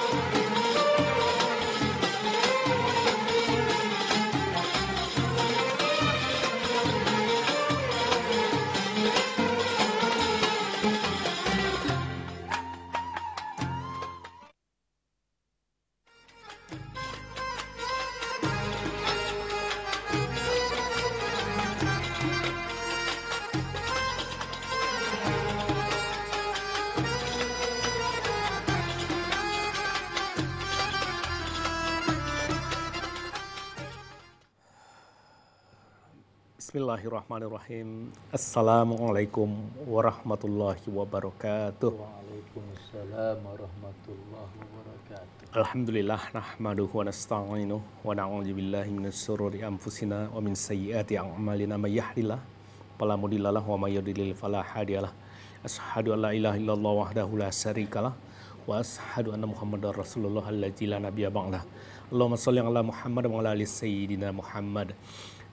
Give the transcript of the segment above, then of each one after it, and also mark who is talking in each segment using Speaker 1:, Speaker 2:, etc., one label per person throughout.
Speaker 1: Thank you. Bismillahirrahmanirrahim. Assalamualaikum warahmatullahi wabarakatuh.
Speaker 2: Waalaikumsalam warahmatullahi wabarakatuh.
Speaker 1: Alhamdulillah nahmaduhu wa nasta'inuhu wa na'udzu billahi min syururi anfusina wa min sayyiati a'malina may yahdihillahu fala mudhillalah wa may yudhlil fala hadiyalah. Asyhadu an la ilaha illallah wahdahu la syarikalah wa asyhadu anna muhammadar rasulullah alladzi la nabiyya ba'dah. Allahumma shalli ala Muhammad wa ala ali sayyidina Muhammad.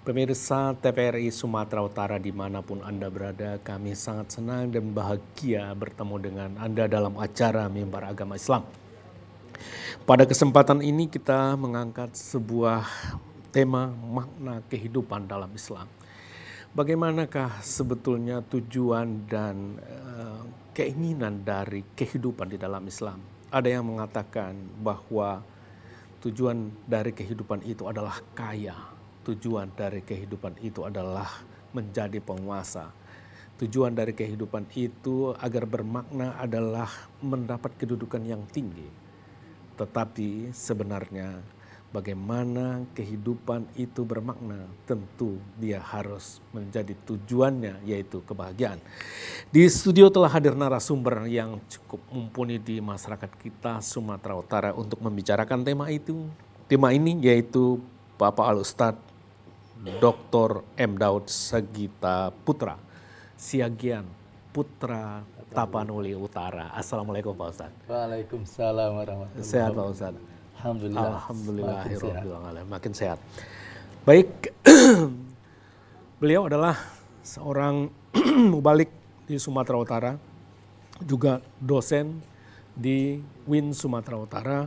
Speaker 1: Pemirsa TVRI Sumatera Utara dimanapun Anda berada, kami sangat senang dan bahagia bertemu dengan Anda dalam acara Mimbar Agama Islam. Pada kesempatan ini kita mengangkat sebuah tema makna kehidupan dalam Islam. Bagaimanakah sebetulnya tujuan dan eh, keinginan dari kehidupan di dalam Islam? Ada yang mengatakan bahwa tujuan dari kehidupan itu adalah kaya tujuan dari kehidupan itu adalah menjadi penguasa. Tujuan dari kehidupan itu agar bermakna adalah mendapat kedudukan yang tinggi. Tetapi sebenarnya bagaimana kehidupan itu bermakna tentu dia harus menjadi tujuannya yaitu kebahagiaan. Di studio telah hadir narasumber yang cukup mumpuni di masyarakat kita Sumatera Utara untuk membicarakan tema itu tema ini yaitu Bapak Al Ustadz Dr. M. Daud Segita Putra, Siagian Putra Tapanuli Utara. Assalamualaikum Pak Ustaz.
Speaker 2: Waalaikumsalam warahmatullahi Sehat Pak
Speaker 1: Ustaz. Alhamdulillah. Alhamdulillah. Makin sehat. Makin sehat. Baik, beliau adalah seorang mubalik di Sumatera Utara, juga dosen di WIN Sumatera Utara,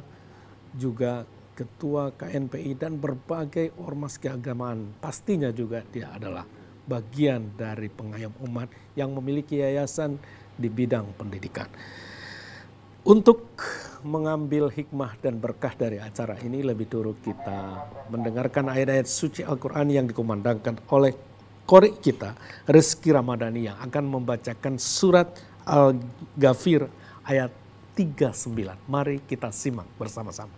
Speaker 1: juga ketua KNPI dan berbagai ormas keagamaan. Pastinya juga dia adalah bagian dari pengayom umat yang memiliki yayasan di bidang pendidikan. Untuk mengambil hikmah dan berkah dari acara ini lebih dulu kita mendengarkan ayat-ayat suci Al-Quran yang dikumandangkan oleh korek kita Rizki Ramadhani yang akan membacakan surat al Gafir ayat 39. Mari kita simak bersama-sama.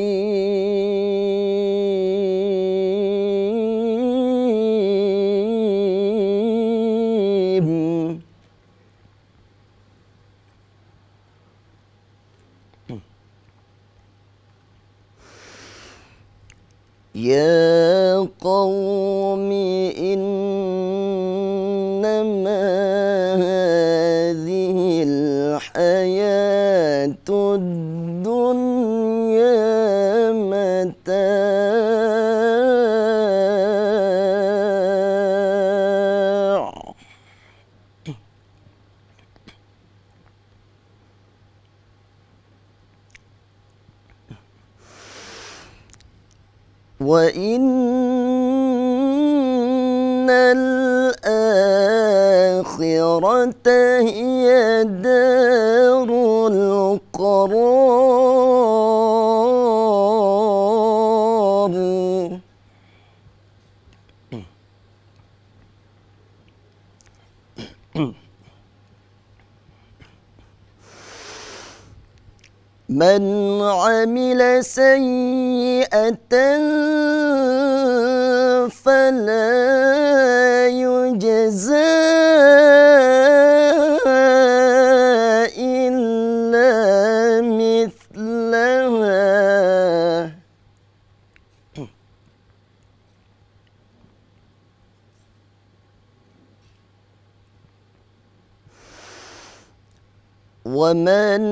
Speaker 3: ومن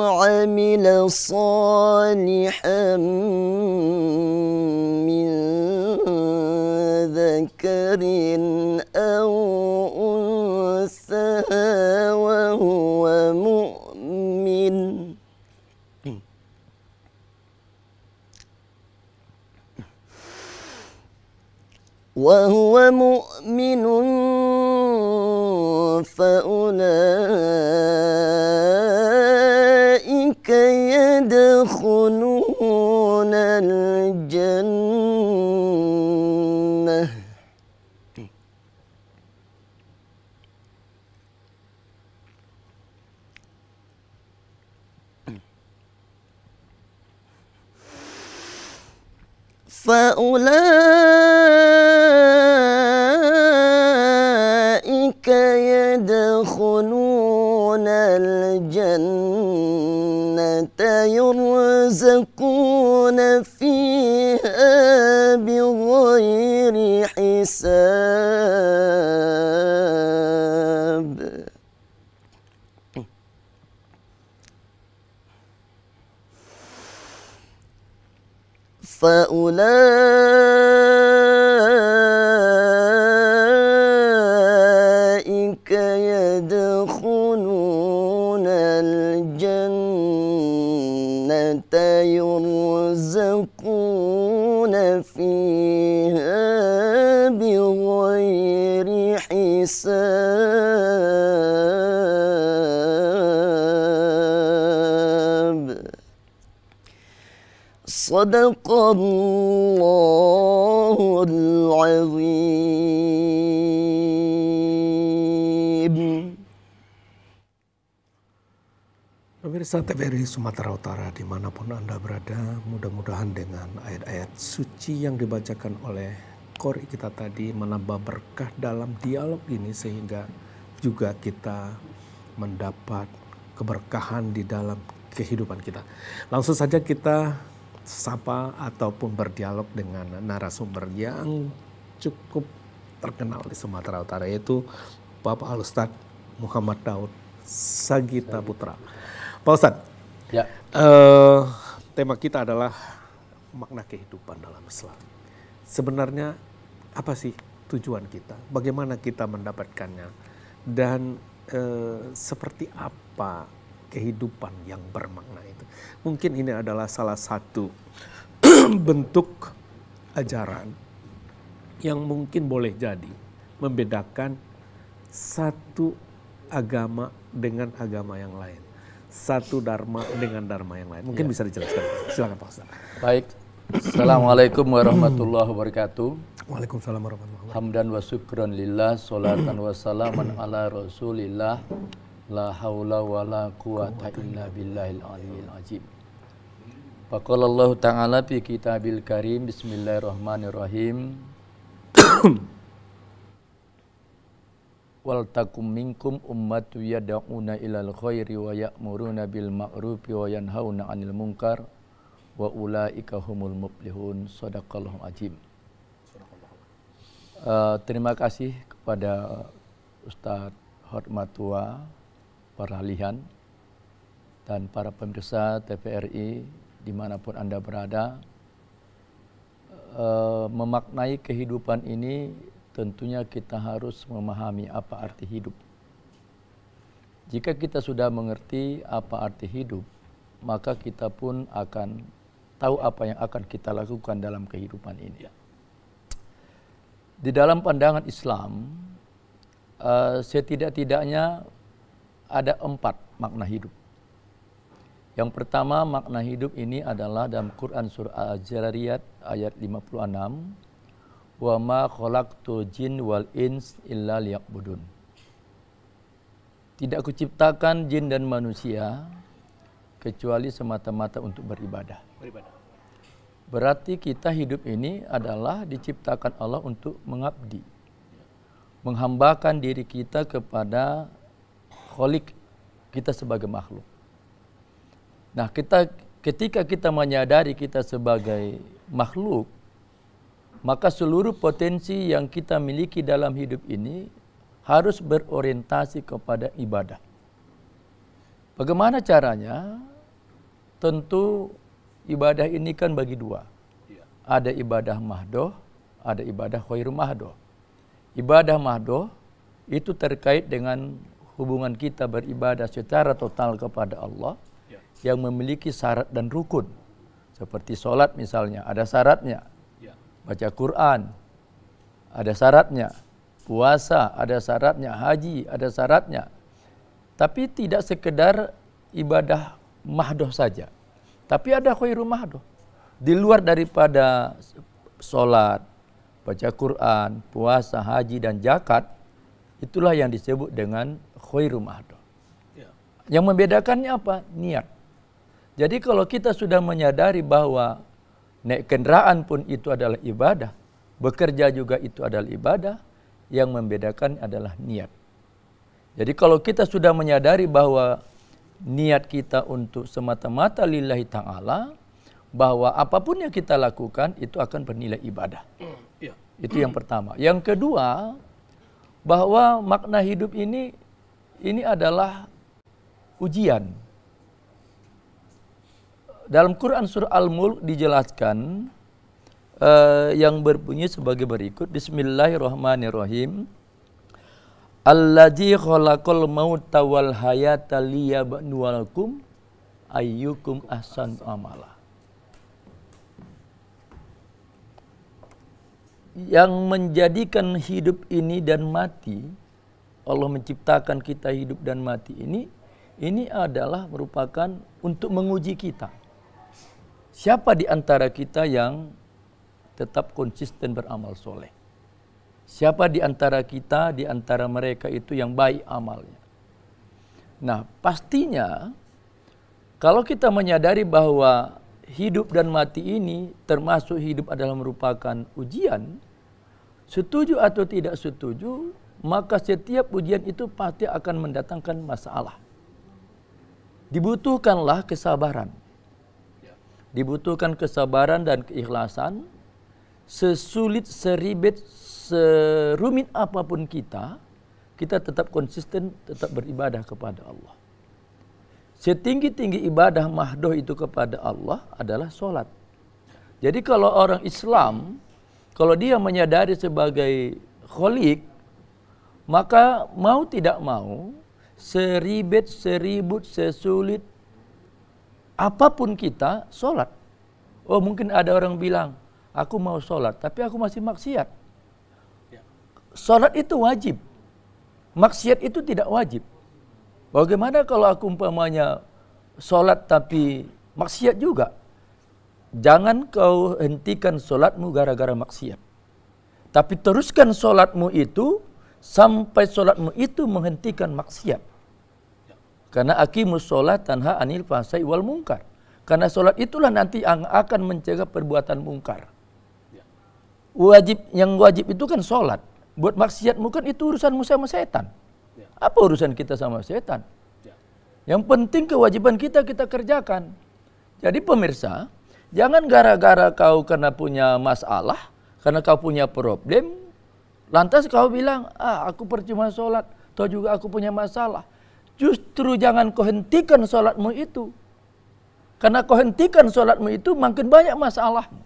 Speaker 3: عمل صالحا من ذكر أو أنثى وهو مؤمن وهو مؤمن فأولئك يدخلون الجنة فأولئك يدخلون الجنة يرزقون فيها بغير حساب فأولئك يدخلون الجنة يرزقون فيها بغير حساب صدق الله العظيم
Speaker 1: Pemirsa TVRI Sumatera Utara dimanapun Anda berada, mudah-mudahan dengan ayat-ayat suci yang dibacakan oleh Kori kita tadi menambah berkah dalam dialog ini sehingga juga kita mendapat keberkahan di dalam kehidupan kita. Langsung saja kita sapa ataupun berdialog dengan narasumber yang cukup terkenal di Sumatera Utara yaitu Bapak Alustad Muhammad Daud Sagita Putra. Pak Ustadz, ya. Uh, tema kita adalah makna kehidupan dalam Islam. Sebenarnya apa sih tujuan kita? Bagaimana kita mendapatkannya? Dan uh, seperti apa kehidupan yang bermakna itu. Mungkin ini adalah salah satu bentuk ajaran yang mungkin boleh jadi membedakan satu agama dengan agama yang lain. Satu dharma
Speaker 2: dengan dharma yang lain. Mungkin ya. bisa dijelaskan. Silakan Pak Ustaz. Baik. Assalamualaikum warahmatullahi wabarakatuh. Waalaikumsalam warahmatullahi wabarakatuh. Hamdan wa syukran lillah, salatan wa salaman ala rasulillah. La haula wa la quwata illa billahil aliyil azim. Faqala Allah Ta'ala fi kitabil karim Bismillahirrahmanirrahim Wal takum minkum ummatu yad'una ilal khairi wa ya'muruna bil ma'rufi wa yanhauna 'anil munkar wa ulaika humul muflihun sadaqallahu ajim uh, eh, terima kasih kepada Ustaz Hormatua peralihan dan para pemirsa TVRI dimanapun Anda berada eh, memaknai kehidupan ini tentunya kita harus memahami apa arti hidup. Jika kita sudah mengerti apa arti hidup, maka kita pun akan tahu apa yang akan kita lakukan dalam kehidupan ini. Di dalam pandangan Islam, eh, setidak-tidaknya ada empat makna hidup. Yang pertama makna hidup ini adalah dalam Quran surah al zariyat ayat 56 wa ma khalaqtu jin wal ins illa liya'budun. Tidak kuciptakan jin dan manusia kecuali semata-mata untuk beribadah. Beribadah. Berarti kita hidup ini adalah diciptakan Allah untuk mengabdi. Menghambakan diri kita kepada kholik kita sebagai makhluk. Nah, kita ketika kita menyadari kita sebagai makhluk, maka seluruh potensi yang kita miliki dalam hidup ini harus berorientasi kepada ibadah. Bagaimana caranya? Tentu ibadah ini kan bagi dua. Iya. Ada ibadah mahdoh, ada ibadah khairu mahdoh. Ibadah mahdoh itu terkait dengan hubungan kita beribadah secara total kepada Allah ya. yang memiliki syarat dan rukun. Seperti sholat misalnya, ada syaratnya. Ya. Baca Quran, ada syaratnya. Puasa, ada syaratnya. Haji, ada syaratnya. Tapi tidak sekedar ibadah mahdoh saja. Tapi ada khairu mahdoh. Di luar daripada sholat, baca Quran, puasa, haji, dan jakat, itulah yang disebut dengan khairu ya. Yang membedakannya apa? Niat. Jadi kalau kita sudah menyadari bahwa naik kendaraan pun itu adalah ibadah, bekerja juga itu adalah ibadah, yang membedakan adalah niat. Jadi kalau kita sudah menyadari bahwa niat kita untuk semata-mata lillahi ta'ala, bahwa apapun yang kita lakukan itu akan bernilai ibadah. Hmm, ya. Itu yang pertama. Yang kedua, bahwa makna hidup ini ini adalah ujian. Dalam Quran surah Al-Mulk dijelaskan uh, yang berbunyi sebagai berikut Bismillahirrahmanirrahim. Alladhi khalaqal mauta wal hayata liyabluwakum ayyukum ahsan amala. Yang menjadikan hidup ini dan mati Allah menciptakan kita hidup dan mati ini ini adalah merupakan untuk menguji kita. Siapa di antara kita yang tetap konsisten beramal soleh? Siapa di antara kita, di antara mereka itu yang baik amalnya? Nah, pastinya kalau kita menyadari bahwa hidup dan mati ini termasuk hidup adalah merupakan ujian, setuju atau tidak setuju, maka setiap ujian itu pasti akan mendatangkan masalah. Dibutuhkanlah kesabaran. Dibutuhkan kesabaran dan keikhlasan. Sesulit, seribet, serumit apapun kita, kita tetap konsisten, tetap beribadah kepada Allah. Setinggi-tinggi ibadah mahdoh itu kepada Allah adalah sholat. Jadi kalau orang Islam, kalau dia menyadari sebagai kholik, maka mau tidak mau, seribet, seribut, sesulit, apapun kita, sholat. Oh mungkin ada orang bilang, aku mau sholat, tapi aku masih maksiat. Ya. Sholat itu wajib. Maksiat itu tidak wajib. Bagaimana kalau aku umpamanya sholat tapi maksiat juga? Jangan kau hentikan sholatmu gara-gara maksiat. Tapi teruskan sholatmu itu sampai solatmu itu menghentikan maksiat. Karena akimus solat tanha anil fasai wal mungkar. Karena solat itulah nanti yang akan mencegah perbuatan mungkar. Ya. Wajib yang wajib itu kan solat. Buat maksiatmu kan itu urusanmu sama setan. Ya. Apa urusan kita sama setan? Ya. Yang penting kewajiban kita kita kerjakan. Jadi pemirsa, jangan gara-gara kau karena punya masalah, karena kau punya problem, Lantas kau bilang, ah aku percuma sholat, atau juga aku punya masalah. Justru jangan kau hentikan sholatmu itu. Karena kau hentikan sholatmu itu makin banyak masalahmu.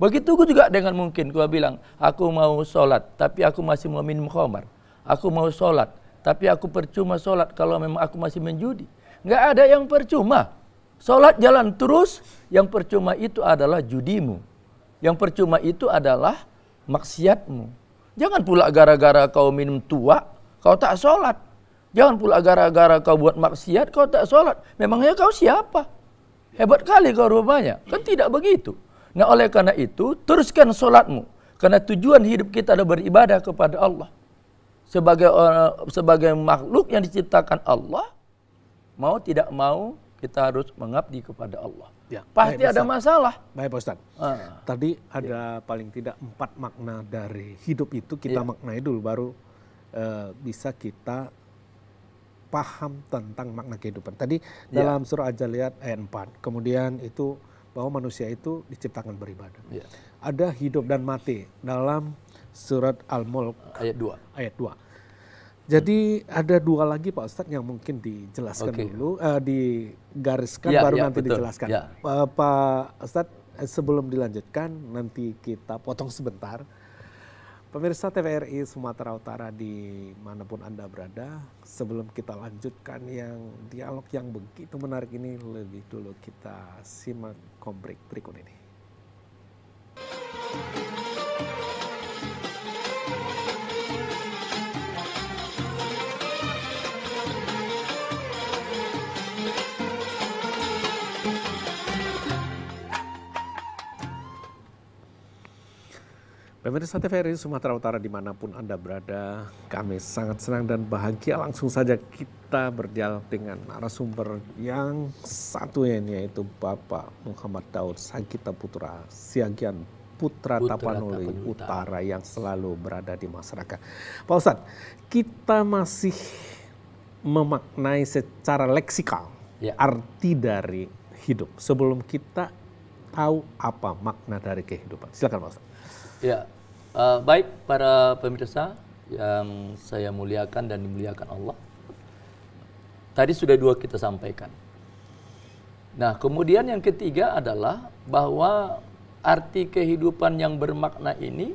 Speaker 2: Begitu juga dengan mungkin gua bilang, aku mau sholat tapi aku masih mau minum khamar. Aku mau sholat tapi aku percuma sholat kalau memang aku masih menjudi. Nggak ada yang percuma. Sholat jalan terus, yang percuma itu adalah judimu. Yang percuma itu adalah maksiatmu. Jangan pula gara-gara kau minum tua, kau tak sholat. Jangan pula gara-gara kau buat maksiat, kau tak sholat. Memangnya kau siapa? Hebat kali kau rupanya. Kan tidak begitu. Nah oleh karena itu, teruskan sholatmu. Karena tujuan hidup kita adalah beribadah kepada Allah. Sebagai sebagai makhluk yang diciptakan Allah, mau tidak mau kita harus mengabdi kepada Allah. Ya. Pasti ada Ustaz. masalah. Baik Pak Ustadz. Uh. Tadi ya. ada ya. paling
Speaker 1: tidak empat makna dari hidup itu kita ya. maknai dulu baru uh, bisa kita paham tentang makna kehidupan. Tadi ya. dalam surah Al-Jaliyat ayat 4. Kemudian itu bahwa manusia itu diciptakan beribadah. Ya. Ada hidup dan mati dalam surat Al-Mulk ayat 2. Ayat 2 jadi ada dua lagi Pak Ustadz yang mungkin dijelaskan okay. dulu, uh, digariskan ya, baru ya, nanti betul. dijelaskan. Ya. Uh, Pak Ustadz eh, sebelum dilanjutkan nanti kita potong sebentar. Pemirsa TVRI Sumatera Utara di manapun Anda berada, sebelum kita lanjutkan yang dialog yang begitu menarik ini, lebih dulu kita simak komprik berikut ini. Pemirsa TVRI Sumatera Utara dimanapun Anda berada, kami sangat senang dan bahagia langsung saja kita berdialog dengan narasumber yang satu ini yaitu Bapak Muhammad Daud Sagita Putra Siagian Putra, Putra Tapanuli Utara yang selalu berada di masyarakat. Pak Ustadz, kita masih memaknai secara leksikal ya. arti dari hidup sebelum kita tahu apa makna dari kehidupan. Silakan Pak Ustadz.
Speaker 2: Ya, Uh, baik para pemirsa yang saya muliakan dan dimuliakan Allah. Tadi sudah dua kita sampaikan. Nah, kemudian yang ketiga adalah bahwa arti kehidupan yang bermakna ini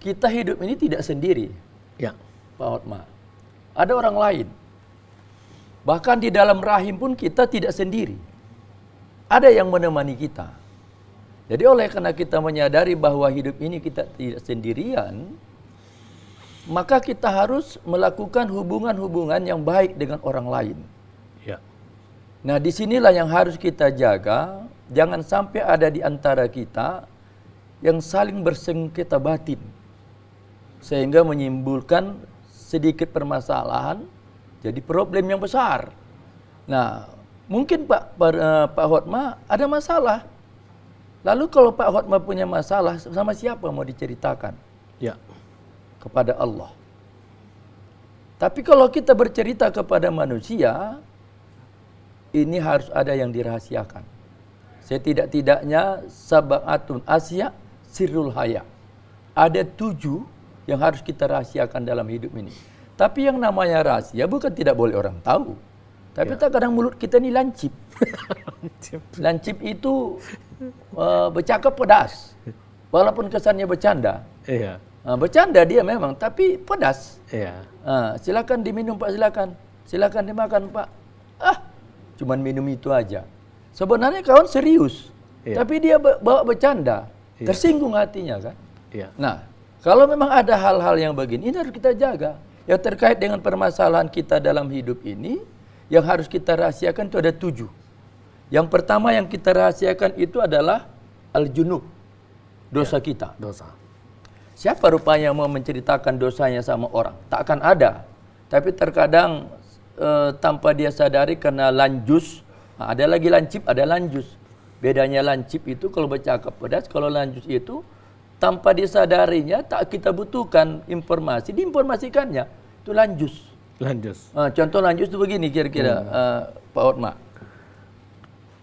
Speaker 2: kita hidup ini tidak sendiri. Ya. Pak Hotma. Ada orang lain. Bahkan di dalam rahim pun kita tidak sendiri. Ada yang menemani kita. Jadi oleh karena kita menyadari bahwa hidup ini kita tidak sendirian, maka kita harus melakukan hubungan-hubungan yang baik dengan orang lain. Ya. Nah, disinilah yang harus kita jaga, jangan sampai ada di antara kita yang saling bersengketa batin, sehingga menyimpulkan sedikit permasalahan jadi problem yang besar. Nah, mungkin Pak Pak, eh, Pak Hotma ada masalah Lalu kalau Pak Hotma punya masalah, sama siapa mau diceritakan? Ya. Kepada Allah. Tapi kalau kita bercerita kepada manusia, ini harus ada yang dirahasiakan. Setidak-tidaknya sabatun asya sirul haya. Ada tujuh yang harus kita rahasiakan dalam hidup ini. Tapi yang namanya rahasia bukan tidak boleh orang tahu. Tapi ya. kadang mulut kita ni lancip. lancip. lancip itu uh, bercakap pedas. Walaupun kesannya bercanda. Iya. Uh, bercanda dia memang, tapi pedas. Iya. Uh, silakan diminum Pak, silakan. Silakan dimakan Pak. Ah, cuman minum itu aja. Sebenarnya kawan serius. Iya. Tapi dia bawa bercanda. Iya. Tersinggung hatinya kan. Iya. Nah, kalau memang ada hal-hal yang begini, ini harus kita jaga. Ya terkait dengan permasalahan kita dalam hidup ini, yang harus kita rahasiakan itu ada tujuh. Yang pertama yang kita rahasiakan itu adalah al-junub, dosa ya, kita. Dosa. Siapa rupanya mau menceritakan dosanya sama orang? Tak akan ada. Tapi terkadang e, tanpa dia sadari karena lanjus, nah, ada lagi lancip, ada lanjus. Bedanya lancip itu kalau bercakap pedas, kalau lanjus itu tanpa disadarinya tak kita butuhkan informasi, diinformasikannya. Itu lanjus. Lanjut. Uh, contoh lanjut itu begini kira-kira hmm. uh, Pak Otma.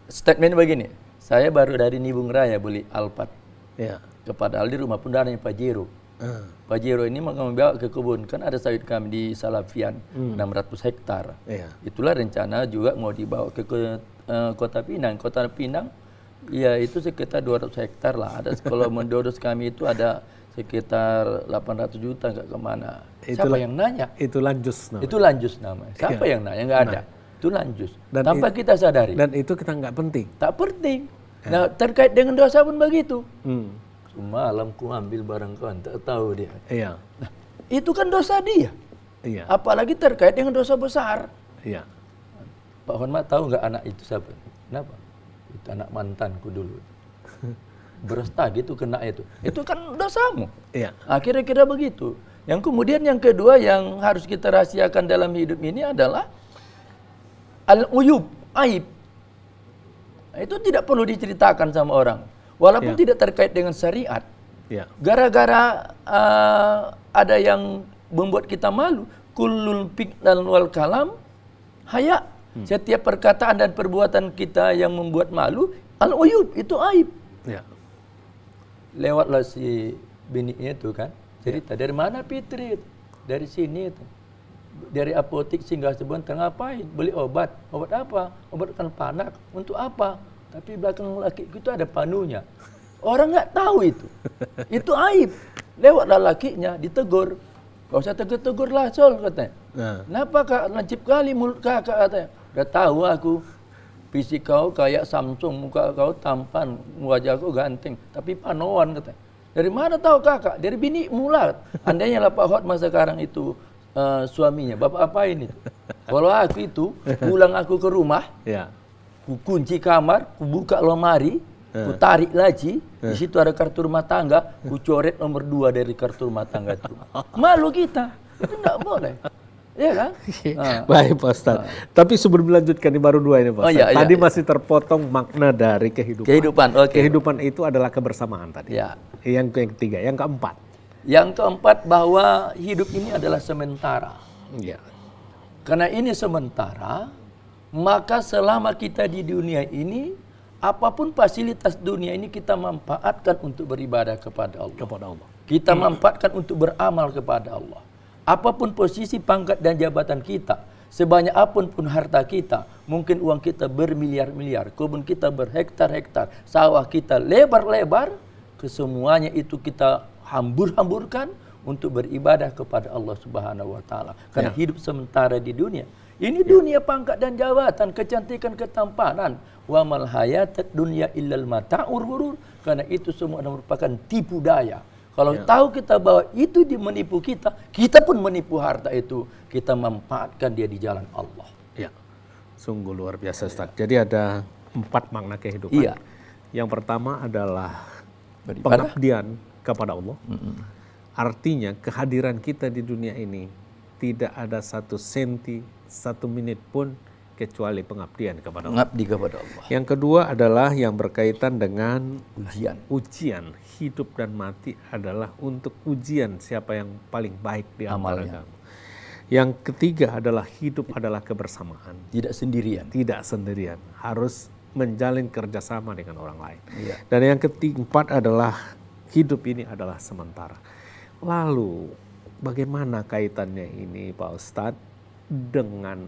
Speaker 2: Statement begini, saya baru dari Nibung Raya beli Alphard. Ya. Kepada Aldi rumah Pak Jero Uh. Jero ini mau membawa ke kebun kan ada sawit kami di Salafian hmm. 600 hektar. Ya. Itulah rencana juga mau dibawa ke, uh, Kota Pinang. Kota Pinang ya itu sekitar 200 hektar lah. Ada kalau mendorus kami itu ada sekitar 800 juta nggak kemana. Itulah, Siapa yang nanya? Itu lanjut namanya. Itu lanjut namanya. Iya. Siapa ya. yang nanya? Nggak ada. Nah. Itu lanjut. Dan Tanpa kita sadari. Dan itu kita nggak penting. Tak penting. Ya. Nah terkait dengan dosa pun begitu. Hmm. Semalam ku ambil barang kawan, tak tahu dia. Iya. Nah, itu kan dosa dia. Iya. Apalagi terkait dengan dosa besar. Iya. Pak Honma tahu nggak anak itu siapa? Kenapa? Itu anak mantanku dulu beras gitu kena itu. Itu kan dosamu. Iya. Nah, kira begitu. Yang kemudian yang kedua yang harus kita rahasiakan dalam hidup ini adalah al-uyub, aib. Nah, itu tidak perlu diceritakan sama orang. Walaupun ya. tidak terkait dengan syariat. Ya. Gara-gara uh, ada yang membuat kita malu, pik dan wal kalam haya. Hmm. Setiap perkataan dan perbuatan kita yang membuat malu, al-uyub itu aib. Ya lewatlah si bininya itu kan cerita dari mana Fitri itu? dari sini itu dari apotik singgah sebulan ngapain beli obat obat apa obat kan panak untuk apa tapi belakang laki itu ada panunya orang nggak tahu itu itu aib lewatlah lakinya ditegur gak usah tegur-tegur lah sol katanya nah. kenapa kak lancip kali mulut kakak katanya udah tahu aku Fisik kau kayak Samsung, muka kau tampan, wajah kau ganteng. Tapi panoan kata, Dari mana tahu kakak? Dari bini mulat. Andainya lah Pak Hotma sekarang itu uh, suaminya. Bapak apa ini? Kalau aku itu pulang aku ke rumah, ya. ku kunci kamar, ku buka lemari, eh. ku tarik laci, di eh. situ ada kartu rumah tangga, ku coret nomor dua dari kartu rumah tangga itu. Malu kita. Itu enggak boleh. Iya kan? Iya. ah. Baik
Speaker 1: Pak Ustadz. Ah. Tapi sebelum melanjutkan ini baru dua ini Pak Oh, iya, iya, tadi iya. masih terpotong makna dari kehidupan. Kehidupan, oke. Okay. Kehidupan itu adalah kebersamaan tadi. Ya. Yang, yang ketiga, yang keempat.
Speaker 2: Yang keempat bahwa hidup ini adalah sementara. Ya. Karena ini sementara, maka selama kita di dunia ini, apapun fasilitas dunia ini kita manfaatkan untuk beribadah kepada Allah. Kepada Allah. Kita manfaatkan hmm. untuk beramal kepada Allah apapun posisi pangkat dan jabatan kita, sebanyak apapun pun harta kita, mungkin uang kita bermiliar-miliar, kebun kita berhektar-hektar, sawah kita lebar-lebar, kesemuanya itu kita hambur-hamburkan untuk beribadah kepada Allah Subhanahu wa taala. Karena ya. hidup sementara di dunia. Ini ya. dunia pangkat dan jabatan, kecantikan, ketampanan. Wa mal hayatad dunya illal mata'ur hurur. Karena itu semua merupakan tipu daya. Kalau ya. tahu kita bahwa itu dia menipu kita, kita pun menipu harta itu. Kita memanfaatkan dia di jalan Allah.
Speaker 1: Ya, sungguh luar biasa Ustaz. Jadi ada empat makna kehidupan. Iya. Yang pertama adalah Beribadah. pengabdian kepada Allah. Mm -hmm. Artinya kehadiran kita di dunia ini tidak ada satu senti, satu menit pun kecuali pengabdian kepada Allah. Pengabdi kepada Allah. Yang kedua adalah yang berkaitan dengan ujian. Ujian hidup dan mati adalah untuk ujian siapa yang paling baik di antara kamu. Yang ketiga adalah hidup adalah kebersamaan. Tidak sendirian. Tidak sendirian. Harus menjalin kerjasama dengan orang lain. Iya. Dan yang keempat adalah hidup ini adalah sementara. Lalu bagaimana kaitannya ini Pak Ustadz dengan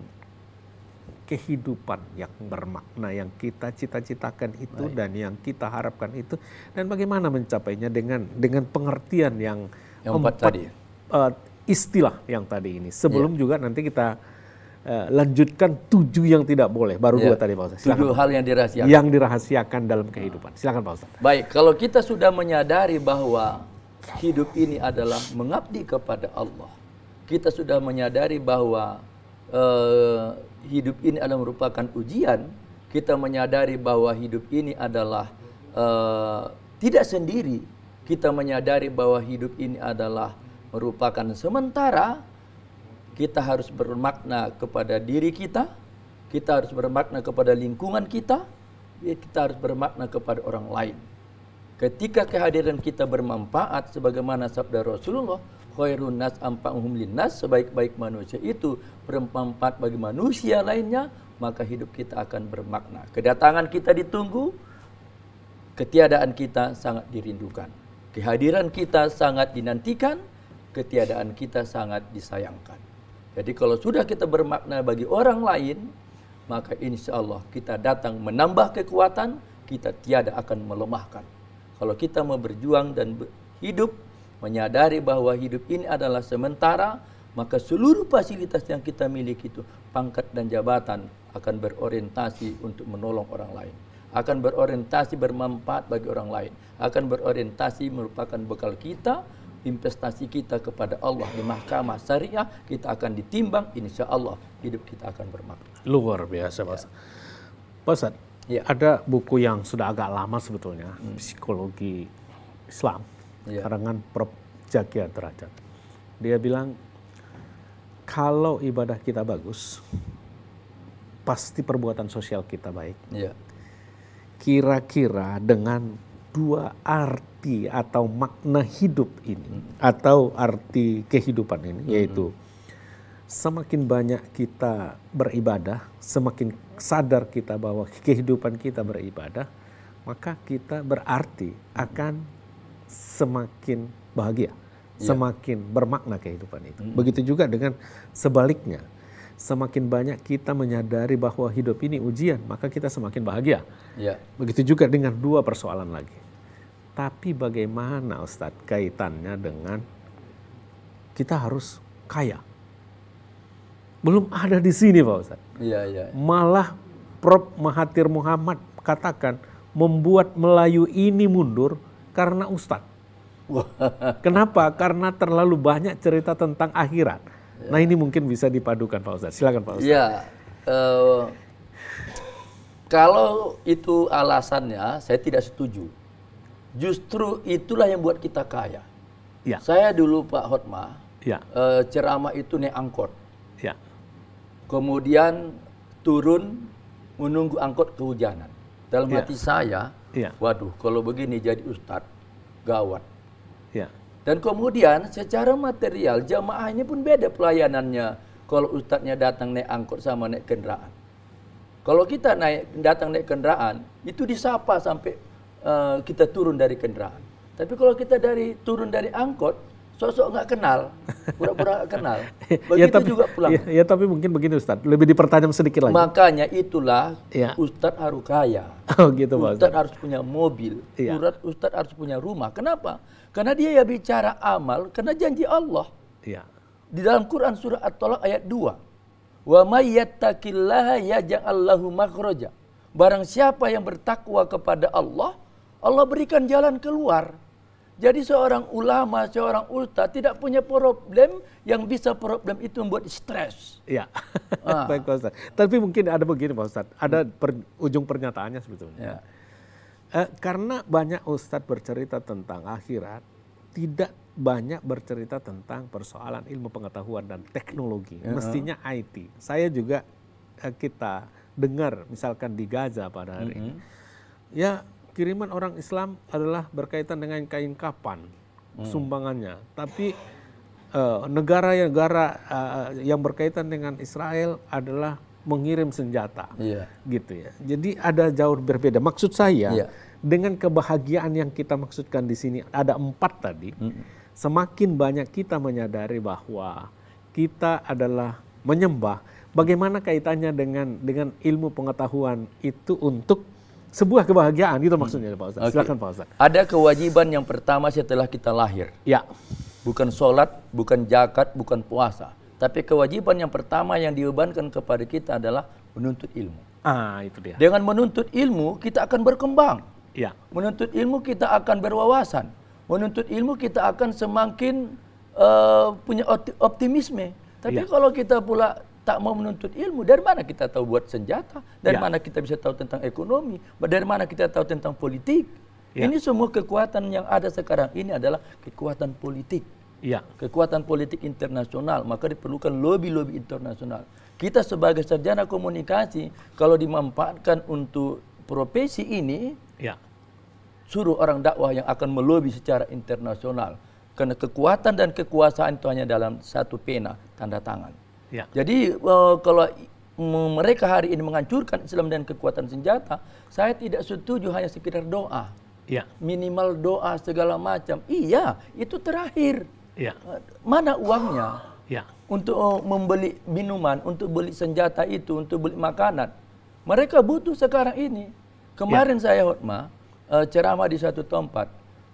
Speaker 1: kehidupan yang bermakna yang kita cita-citakan itu Baik. dan yang kita harapkan itu dan bagaimana mencapainya dengan dengan pengertian yang, yang empat, empat tadi uh, istilah yang tadi ini sebelum yeah. juga nanti kita uh, lanjutkan tujuh yang tidak boleh baru yeah. dua tadi Pak Ustaz. Tujuh hal yang dirahasiakan yang dirahasiakan dalam kehidupan. Silakan Pak Ustaz.
Speaker 2: Baik, kalau kita sudah menyadari bahwa hidup ini adalah mengabdi kepada Allah. Kita sudah menyadari bahwa uh, hidup ini adalah merupakan ujian, kita menyadari bahwa hidup ini adalah uh, tidak sendiri, kita menyadari bahwa hidup ini adalah merupakan sementara, kita harus bermakna kepada diri kita, kita harus bermakna kepada lingkungan kita, ya, kita harus bermakna kepada orang lain. Ketika kehadiran kita bermanfaat sebagaimana sabda Rasulullah, khairun nas ampa'uhum linnas sebaik-baik manusia itu berempat bagi manusia lainnya maka hidup kita akan bermakna kedatangan kita ditunggu ketiadaan kita sangat dirindukan kehadiran kita sangat dinantikan ketiadaan kita sangat disayangkan jadi kalau sudah kita bermakna bagi orang lain maka insya Allah kita datang menambah kekuatan kita tiada akan melemahkan kalau kita mau berjuang dan hidup menyadari bahwa hidup ini adalah sementara, maka seluruh fasilitas yang kita miliki itu, pangkat dan jabatan akan berorientasi untuk menolong orang lain. Akan berorientasi bermanfaat bagi orang lain. Akan berorientasi merupakan bekal kita, investasi kita kepada Allah di mahkamah syariah, kita akan ditimbang, insya Allah hidup kita akan bermakna. Luar biasa, Pak. Ya. Pak Ustaz,
Speaker 1: ya. ada buku yang sudah agak lama sebetulnya, hmm. Psikologi Islam yeah. karangan Prof. Jagia Derajat. Dia bilang kalau ibadah kita bagus, pasti perbuatan sosial kita baik. kira Kira-kira dengan dua arti atau makna hidup ini hmm. atau arti kehidupan ini hmm. yaitu semakin banyak kita beribadah, semakin sadar kita bahwa kehidupan kita beribadah, maka kita berarti akan semakin bahagia, yeah. semakin bermakna kehidupan itu. Mm. Begitu juga dengan sebaliknya, semakin banyak kita menyadari bahwa hidup ini ujian, maka kita semakin bahagia. Yeah. Begitu juga dengan dua persoalan lagi. Tapi bagaimana Ustadz kaitannya dengan kita harus kaya? Belum ada di sini Pak Ustadz. Yeah, yeah. Malah Prof. Mahathir Muhammad katakan membuat Melayu ini mundur karena Ustadz. Kenapa? Karena terlalu banyak cerita tentang akhirat. Ya. Nah ini mungkin bisa dipadukan Pak Ustadz. Silakan Pak Ustadz.
Speaker 2: Ya, uh, kalau itu alasannya, saya tidak setuju. Justru itulah yang buat kita kaya. Ya. Saya dulu Pak Hotma, ya. uh, ceramah itu naik angkot. Ya. Kemudian turun menunggu angkot kehujanan. Dalam ya. hati saya, Ya. Waduh, kalau begini jadi ustadz, gawat. Ya. Dan kemudian secara material jamaahnya pun beda pelayanannya. Kalau ustadznya datang naik angkot sama naik kendaraan. Kalau kita naik datang naik kendaraan, itu disapa sampai uh, kita turun dari kendaraan. Tapi kalau kita dari turun dari angkot, sosok nggak kenal pura-pura kenal. Ya, Begitu ya, tapi, juga pulang. Ya,
Speaker 1: ya tapi mungkin begini Ustadz, lebih dipertanyam sedikit lagi.
Speaker 2: Makanya itulah ya. Ustadz harus kaya.
Speaker 1: Oh gitu Ustadz. Ustadz
Speaker 2: harus punya mobil, ya. Ustadz harus punya rumah. Kenapa? Karena dia ya bicara amal, karena janji Allah. Ya. Di dalam Quran surah at tolak ayat 2. Wa mayyattaqillaha yattaqillaha yaj'al makhraja. Barang siapa yang bertakwa kepada Allah, Allah berikan jalan keluar. Jadi seorang ulama, seorang ulta tidak punya problem yang bisa problem itu membuat stres.
Speaker 1: Iya. Ah. Baik Pak Ustaz. Tapi mungkin ada begini Pak Ustaz. Ada per, ujung pernyataannya sebetulnya. Ya. Eh, karena banyak Ustadz bercerita tentang akhirat, tidak banyak bercerita tentang persoalan ilmu pengetahuan dan teknologi. Ya. Mestinya IT. Saya juga eh, kita dengar misalkan di Gaza pada hari mm -hmm. ini. Mm-hmm. Ya kiriman orang Islam adalah berkaitan dengan kain kapan hmm. sumbangannya. Tapi eh, negara-negara uh, uh, yang berkaitan dengan Israel adalah mengirim senjata. Yeah. Gitu ya. Jadi ada jauh berbeda. Maksud saya yeah. dengan kebahagiaan yang kita maksudkan di sini ada empat tadi. Hmm. Semakin banyak kita menyadari bahwa kita adalah menyembah. Bagaimana kaitannya dengan dengan ilmu pengetahuan itu untuk sebuah kebahagiaan itu maksudnya Pak Ustaz. Okay. Silakan Pak Ustaz.
Speaker 2: Ada kewajiban yang pertama setelah kita lahir. Ya. Bukan sholat, bukan zakat, bukan puasa. Tapi kewajiban yang pertama yang diubankan kepada kita adalah menuntut ilmu. Ah, itu dia. Dengan menuntut ilmu kita akan berkembang. Ya. Menuntut ilmu kita akan berwawasan. Menuntut ilmu kita akan semakin uh, punya optimisme. Tapi ya. kalau kita pula tak mau menuntut ilmu, dari mana kita tahu buat senjata? Dari ya. mana kita bisa tahu tentang ekonomi? Dari mana kita tahu tentang politik? Ya. Ini semua kekuatan yang ada sekarang ini adalah kekuatan politik. Ya. Kekuatan politik internasional, maka diperlukan lobby-lobby internasional. Kita sebagai sarjana komunikasi, kalau dimanfaatkan untuk profesi ini, ya. suruh orang dakwah yang akan melobi secara internasional. Karena kekuatan dan kekuasaan itu hanya dalam satu pena, tanda tangan. Ya. Jadi uh, kalau mereka hari ini menghancurkan Islam dan kekuatan senjata, saya tidak setuju hanya sekedar doa. Ya. Minimal doa segala macam. Iya, itu terakhir. Ya. Eh, mana uangnya? Ya. Untuk eh, membeli minuman, untuk beli senjata itu, untuk beli makanan. Mereka butuh sekarang ini. Ya. Kemarin ya. saya Hotma uh, ceramah di satu tempat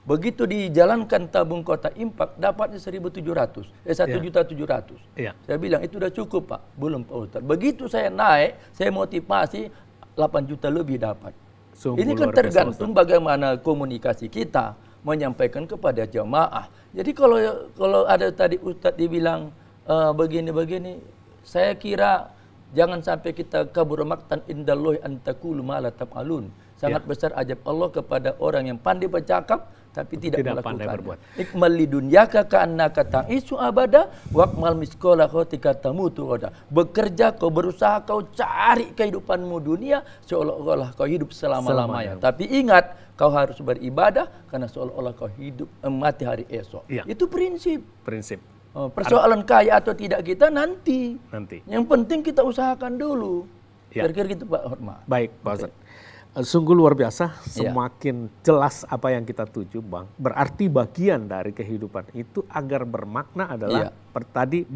Speaker 2: Begitu dijalankan tabung kota impak dapatnya 1.700, eh 1 iya. juta yeah. 700. Yeah. Saya bilang itu sudah cukup Pak, belum Pak Ustaz. Begitu saya naik, saya motivasi 8 juta lebih dapat. So, Ini kan tergantung besar. bagaimana komunikasi kita menyampaikan kepada jemaah. Jadi kalau kalau ada tadi Ustaz dibilang begini-begini, eh, saya kira jangan sampai kita kabur maktan indallahi antakulu ma la Sangat ya. besar ajab Allah kepada orang yang pandai bercakap tapi tidak, tidak melakukannya. Pandai berbuat. Ikmal lidunyaka ka'anna kata isu abada waqmal miskola khotika tamutu roda. Bekerja kau berusaha kau cari kehidupanmu dunia seolah-olah kau hidup selama-lamanya. tapi ingat kau harus beribadah karena seolah-olah kau hidup eh, mati hari esok. Ya. Itu prinsip. Prinsip. Oh, persoalan kaya atau tidak kita nanti. Nanti. Yang penting kita usahakan dulu. Ya. Kira-kira gitu Pak Horma.
Speaker 1: Baik, Pak Ustaz. Sungguh luar biasa, iya. semakin yeah. jelas apa yang kita tuju, Bang. Berarti bagian dari kehidupan itu agar bermakna adalah yeah. per, tadi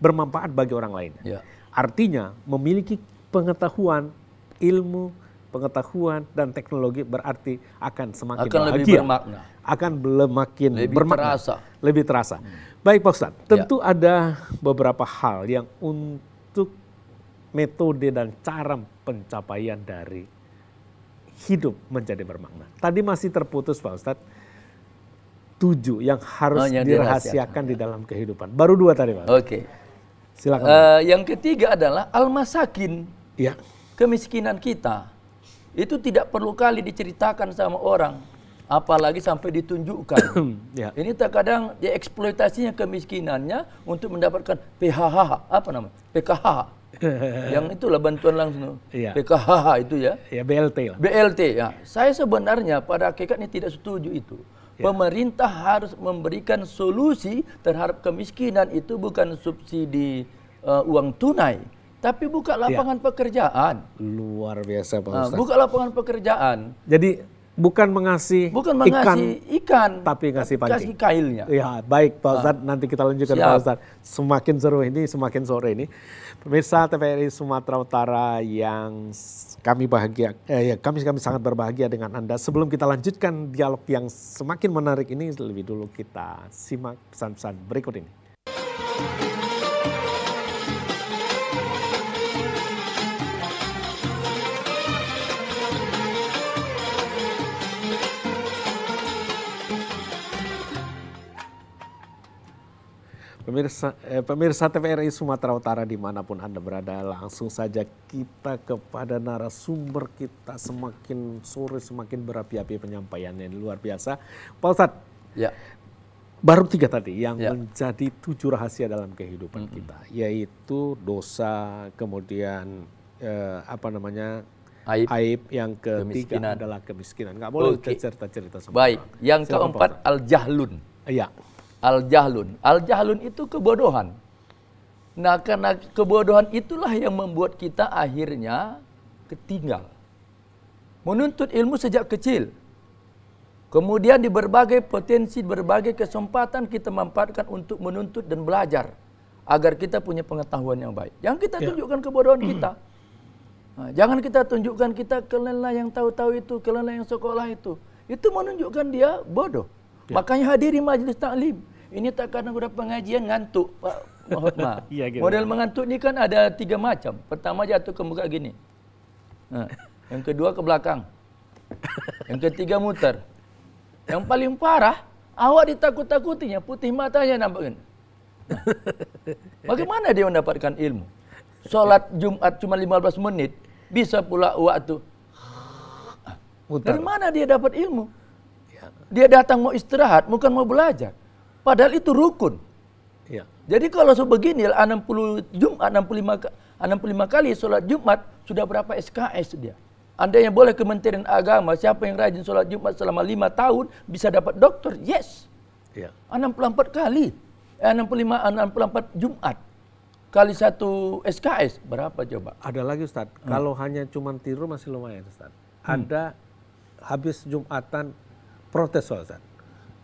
Speaker 1: bermanfaat bagi orang lain. Yeah. Artinya memiliki pengetahuan, ilmu, pengetahuan dan teknologi berarti akan semakin akan bahagia, lebih bermakna. Akan makin lebih bermakna. terasa. Lebih terasa. Hmm. Baik Pak Ustadz, iya. tentu yeah. ada beberapa hal yang untuk metode dan cara pencapaian dari hidup menjadi bermakna. Tadi masih terputus Pak Ustadz. Tujuh yang harus oh, yang dirahasiakan di dalam kehidupan. Baru dua tadi Pak. Oke. Okay. Silakan. Uh,
Speaker 2: yang ketiga adalah almasakin Ya. Kemiskinan kita itu tidak perlu kali diceritakan sama orang, apalagi sampai ditunjukkan. ya. Ini terkadang dieksploitasinya kemiskinannya untuk mendapatkan PHH, apa namanya? PKH yang itulah bantuan langsung ya. PKH itu ya. Ya BLT lah. BLT ya. Saya sebenarnya pada hakikatnya tidak setuju itu. Ya. Pemerintah harus memberikan solusi terhadap kemiskinan itu bukan subsidi uh, uang tunai, tapi buka iya. lapangan ya. pekerjaan. Luar biasa Pak nah, Ustaz. Buka lapangan pekerjaan.
Speaker 1: Jadi Bukan mengasi Bukan mengasi ikan, ikan, tapi ngasih pancing. Kasih kailnya. Ya, baik Pak ah. Ustaz, nah. nanti kita lanjutkan Siap. Pak Ustaz. Semakin seru ini, semakin sore ini. Pemirsa TVRI Sumatera Utara yang kami bahagia, eh, ya, kami kami sangat berbahagia dengan Anda. Sebelum kita lanjutkan dialog yang semakin menarik ini, lebih dulu kita simak pesan-pesan berikut ini. Pemirsa, eh, pemirsa TVRI Sumatera Utara dimanapun Anda berada, langsung saja kita kepada narasumber kita semakin sore semakin berapi-api penyampaiannya luar biasa. Pak Ustadz, ya. baru tiga tadi yang ya. menjadi tujuh rahasia dalam kehidupan -hmm. kita, yaitu dosa, kemudian eh, apa namanya aib, aib yang ketiga kemiskinan. adalah
Speaker 2: kemiskinan. Gak boleh cerita cerita okay. semua. Baik, yang Silahkan, keempat al-jahlun. Iya. Al-jahlun. Al-jahlun itu kebodohan. Nah, karena kebodohan itulah yang membuat kita akhirnya ketinggal. Menuntut ilmu sejak kecil. Kemudian di berbagai potensi, berbagai kesempatan kita manfaatkan untuk menuntut dan belajar agar kita punya pengetahuan yang baik. Yang kita ya. tunjukkan ya. kebodohan kita. Nah, jangan kita tunjukkan kita kelena yang tahu-tahu itu, kelena yang sekolah itu. Itu menunjukkan dia bodoh. Ya. Makanya hadiri majlis taklim. Ini tak kadang sudah pengajian ngantuk Pak Mahotma. ya, gitu. Model mengantuk ini kan ada tiga macam. Pertama jatuh ke muka gini. Nah, yang kedua ke belakang. yang ketiga muter. Yang paling parah, awak ditakut-takutinya, putih matanya nampak kan. Nah, bagaimana dia mendapatkan ilmu? Sholat Jumat cuma 15 menit, bisa pula waktu Dari mana dia dapat ilmu? Dia datang mau istirahat, bukan mau belajar. Padahal itu rukun. Ya. Jadi kalau sebegini 60 Jumat 65 65 kali sholat Jumat sudah berapa SKS dia? Anda yang boleh Kementerian Agama siapa yang rajin sholat Jumat selama 5 tahun bisa dapat dokter. Yes. Ya. 64 kali. Eh, 65 64 Jumat kali satu SKS berapa coba? Ada lagi Ustaz. Hmm. Kalau hanya cuma tiru masih lumayan Ustaz. Hmm.
Speaker 1: Ada habis Jumatan protes soal Ustaz.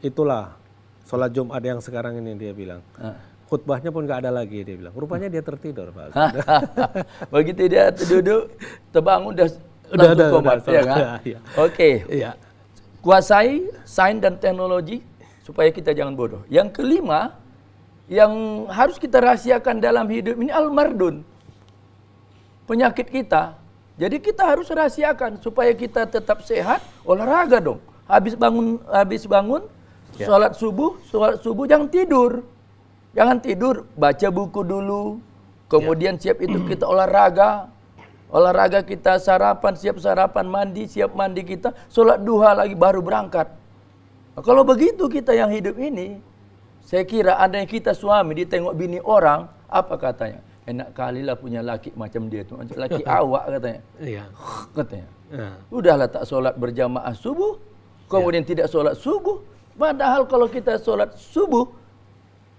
Speaker 1: Itulah sholat Jumat yang sekarang ini dia bilang. Uh. Khutbahnya pun gak ada lagi dia bilang. Rupanya dia tertidur Pak Ustaz. Begitu dia duduk,
Speaker 2: terbangun udah udah, komat. Udah, ya, kan? ya. Oke. Okay. Ya. Kuasai sains dan teknologi supaya kita jangan bodoh. Yang kelima, yang harus kita rahasiakan dalam hidup ini almardun. Penyakit kita. Jadi kita harus rahasiakan supaya kita tetap sehat, olahraga dong habis bangun habis bangun yeah. sholat subuh sholat subuh jangan tidur jangan tidur baca buku dulu kemudian yeah. siap itu ya. kita olahraga olahraga kita sarapan siap sarapan mandi siap mandi kita sholat duha lagi baru berangkat nah, kalau begitu kita yang hidup ini saya kira ada yang kita suami ditengok bini orang apa katanya enak kali lah punya laki macam dia tuh laki awak katanya iya katanya ya. udahlah tak sholat berjamaah subuh kemudian tidak sholat subuh. Padahal kalau kita sholat subuh,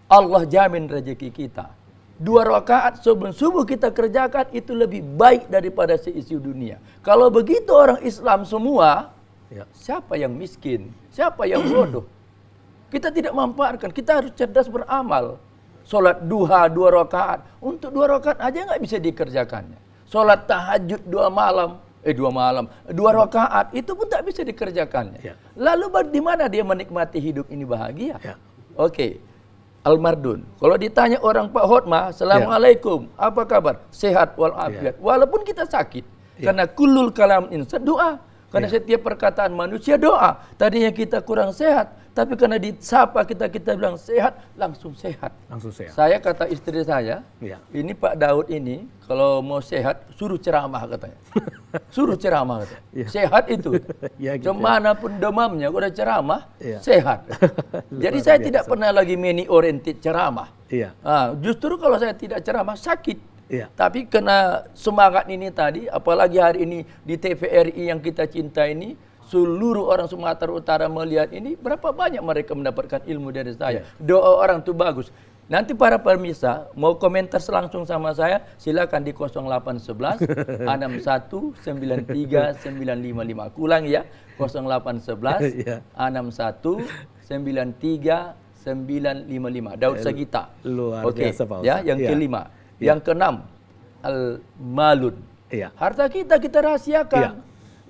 Speaker 2: Allah jamin rezeki kita. Dua ya. rakaat sebelum subuh kita kerjakan itu lebih baik daripada seisi dunia. Kalau begitu orang Islam semua, ya. siapa yang miskin? Siapa yang bodoh? kita tidak memanfaatkan. Kita harus cerdas beramal. Sholat duha dua rakaat. Untuk dua rakaat aja nggak bisa dikerjakannya. Sholat tahajud dua malam eh dua malam, dua rakaat itu pun tak bisa dikerjakannya. Ya. Lalu di mana dia menikmati hidup ini bahagia? Ya. Oke. Okay. Almardun. Kalau ditanya orang Pak Hotma, Assalamualaikum, ya. apa kabar? Sehat walafiat. Ya. Walaupun kita sakit. Ya. Karena kulul kalam insan doa. Karena yeah. setiap perkataan manusia doa. Tadinya kita kurang sehat, tapi karena disapa kita kita bilang sehat, langsung sehat. Langsung sehat. Saya kata istri saya, yeah. ini Pak Daud ini kalau mau sehat suruh ceramah katanya. suruh ceramah katanya. Yeah. Sehat itu. yeah, gitu Kemanapun demamnya, udah ceramah yeah. sehat. Jadi saya biasa. tidak pernah lagi many oriented ceramah. Yeah. Iya. Nah, justru kalau saya tidak ceramah sakit. Yeah. Tapi kena semangat ini tadi, apalagi hari ini di TVRI yang kita cinta ini, seluruh orang Sumatera Utara melihat ini, berapa banyak mereka mendapatkan ilmu dari saya. Yeah. Doa orang itu bagus. Nanti para pemirsa mau komentar langsung sama saya, silakan di 0811 sembilan 955. lima, ulang ya, 0811 iya. tiga 61 93 955. Daud eh, Sagita. Luar biasa Pak ya, Ustaz. Ya, yang ya. kelima. Iya. Yang keenam, al-malun. Iya. Harta kita kita rahasiakan. Ya.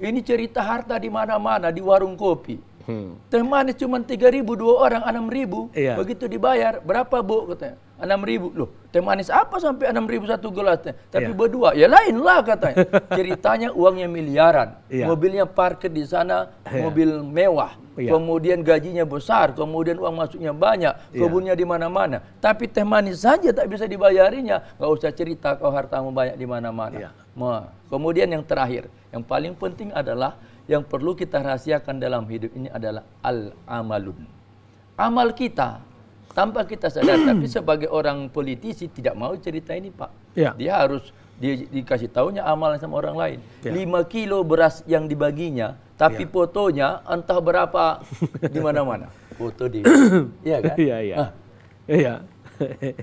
Speaker 2: Ini cerita harta di mana-mana di warung kopi. Hmm. Teh manis cuma tiga ribu dua orang enam ribu. Iya. Begitu dibayar berapa bu katanya? enam ribu loh teh manis apa sampai enam ribu satu gelasnya tapi yeah. berdua ya lain lah katanya ceritanya uangnya miliaran yeah. mobilnya parkir di sana yeah. mobil mewah yeah. kemudian gajinya besar kemudian uang masuknya banyak iya. kebunnya yeah. di mana-mana tapi teh manis saja tak bisa dibayarinya nggak usah cerita kau hartamu banyak di mana-mana yeah. kemudian yang terakhir yang paling penting adalah yang perlu kita rahasiakan dalam hidup ini adalah al amalun amal kita tanpa kita sadar tapi sebagai orang politisi tidak mau cerita ini pak ya. dia harus dia dikasih tahunya amalan sama orang lain ya. 5 kilo beras yang dibaginya tapi ya. fotonya entah berapa di mana-mana foto dia ya kan iya iya iya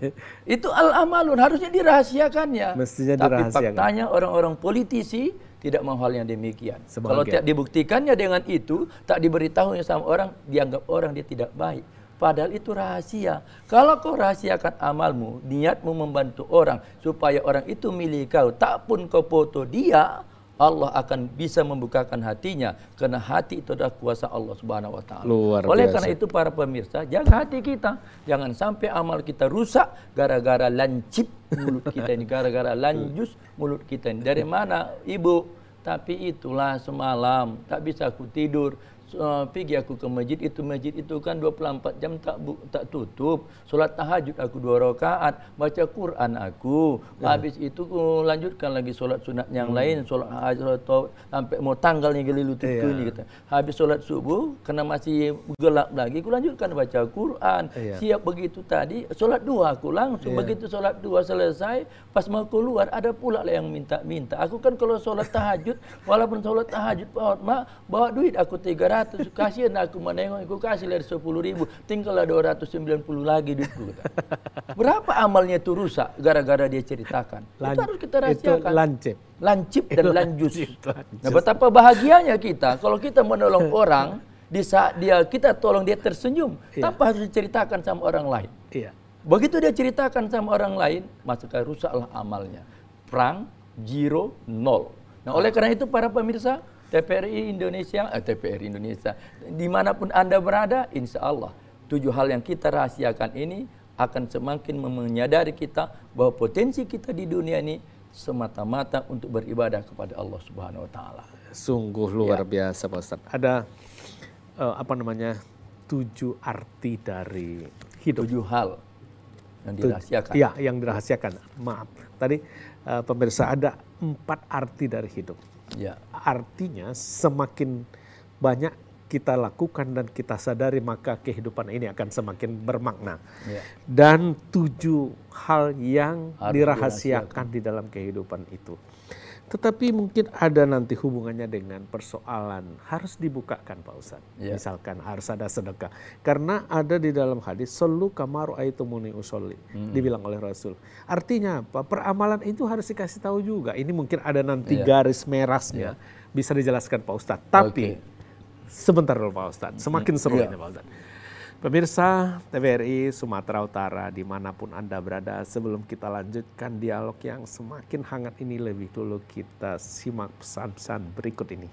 Speaker 2: itu al-amalun harusnya dirahasiakannya mestinya tapi dirahasiakan. faktanya orang-orang politisi tidak mau hal yang demikian. Sebagian. Kalau tidak dibuktikannya dengan itu, tak diberitahunya sama orang, dianggap orang dia tidak baik. Padahal itu rahasia. Kalau kau rahasiakan amalmu, niatmu membantu orang supaya orang itu milik kau, tak pun kau foto dia, Allah akan bisa membukakan hatinya karena hati itu adalah kuasa Allah Subhanahu wa taala. Oleh karena itu para pemirsa, jaga hati kita. Jangan sampai amal kita rusak gara-gara lancip mulut kita ini, gara-gara lanjus mulut kita ini. Dari mana, Ibu? Tapi itulah semalam tak bisa aku tidur uh, pergi aku ke masjid itu masjid itu kan 24 jam tak bu, tak tutup solat tahajud aku dua rakaat baca Quran aku hmm. habis itu aku lanjutkan lagi solat sunat yang hmm. lain solat hajat atau sampai mau tanggalnya geli lutut yeah. ini kata habis solat subuh karena masih gelap lagi aku lanjutkan baca Quran iya. siap begitu tadi solat dua aku langsung iya. begitu solat dua selesai pas mau keluar ada pula lah yang minta-minta aku kan kalau solat tahajud walaupun solat tahajud bawa, bawa duit aku ratus. 200. kasihan aku menengok aku kasih dari sepuluh ribu tinggal ada dua ratus sembilan puluh lagi duitku berapa amalnya itu rusak gara-gara dia ceritakan Lan, itu harus kita rahasiakan itu lancip lancip dan lanjut nah betapa bahagianya kita kalau kita menolong orang di saat dia kita tolong dia tersenyum iya. tanpa harus diceritakan sama orang lain iya. begitu dia ceritakan sama orang lain maka rusaklah amalnya perang zero nol nah oleh karena itu para pemirsa TPRI Indonesia, eh, TPRI Indonesia, dimanapun Anda berada, insya Allah, tujuh hal yang kita rahasiakan ini akan semakin menyadari kita bahwa potensi kita di dunia ini semata-mata untuk beribadah kepada Allah Subhanahu wa taala.
Speaker 1: Sungguh luar ya. biasa Pak Ustaz. Ada uh, apa namanya? tujuh arti dari hidup. Tujuh hal yang dirahasiakan. Iya, yang dirahasiakan. Maaf. Tadi uh, pemirsa ada empat arti dari hidup. Ya. Artinya semakin banyak kita lakukan dan kita sadari maka kehidupan ini akan semakin bermakna. Ya. Dan tujuh hal yang Harus dirahasiakan, dirahasiakan di dalam kehidupan itu. Tetapi mungkin ada nanti hubungannya dengan persoalan harus dibukakan Pak Ustaz. Yeah. Misalkan harus ada sedekah. Karena ada di dalam hadis selu kamaru aitumuni usolli. Hmm. Dibilang oleh Rasul. Artinya apa? Peramalan itu harus dikasih tahu juga. Ini mungkin ada nanti yeah. garis merahnya. Yeah. Bisa dijelaskan Pak Ustaz. Tapi okay. sebentar dulu Pak Ustaz. Semakin hmm. seru yeah. ini Pak Ustaz Pemirsa TVRI Sumatera Utara dimanapun Anda berada sebelum kita lanjutkan dialog yang semakin hangat ini lebih dulu kita simak pesan-pesan berikut ini.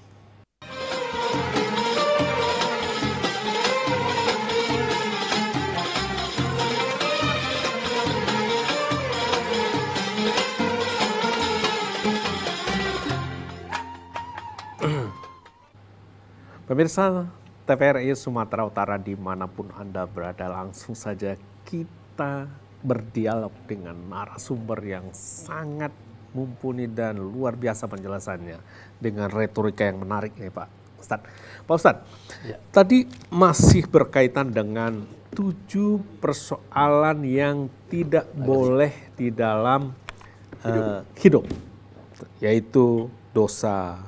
Speaker 1: Pemirsa TVRI Sumatera Utara dimanapun Anda berada langsung saja kita berdialog dengan narasumber yang sangat mumpuni dan luar biasa penjelasannya dengan retorika yang menarik nih Pak Ustadz. Pak Ustadz, ya. tadi masih berkaitan dengan tujuh persoalan yang tidak boleh di dalam hidup. Eh, hidup, yaitu dosa,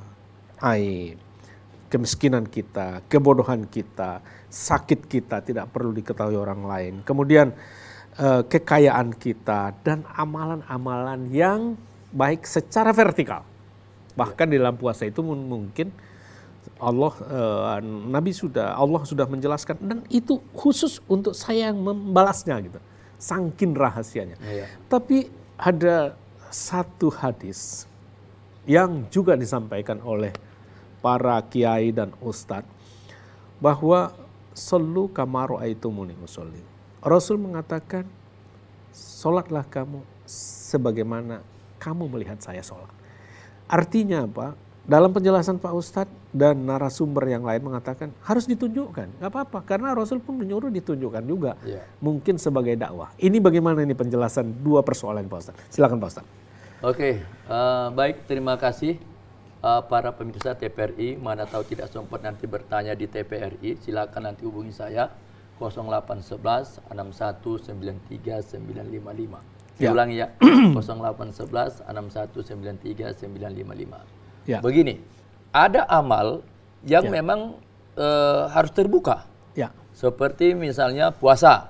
Speaker 1: aib, kemiskinan kita, kebodohan kita, sakit kita tidak perlu diketahui orang lain. Kemudian eh, kekayaan kita dan amalan-amalan yang baik secara vertikal. Bahkan di dalam puasa itu mungkin Allah eh, Nabi sudah Allah sudah menjelaskan dan itu khusus untuk saya yang membalasnya gitu. Sangkin rahasianya. Ya, Tapi ada satu hadis yang juga disampaikan oleh para kiai dan ustadz bahwa selu kamaru muni usolli. Rasul mengatakan, solatlah kamu sebagaimana kamu melihat saya solat. Artinya apa? Dalam penjelasan Pak Ustadz dan narasumber yang lain mengatakan harus ditunjukkan, nggak apa-apa karena Rasul pun menyuruh ditunjukkan juga, ya. mungkin sebagai dakwah. Ini bagaimana ini penjelasan dua persoalan Pak Ustadz? Silakan Pak Ustadz.
Speaker 2: Oke, uh, baik terima kasih uh, para pemirsa TPRI mana tahu tidak sempat nanti bertanya di TPRI silakan nanti hubungi saya 0811 6193955 ya. ulangi ya 0811 6193955 ya. begini ada amal yang ya. memang uh, harus terbuka ya. seperti misalnya puasa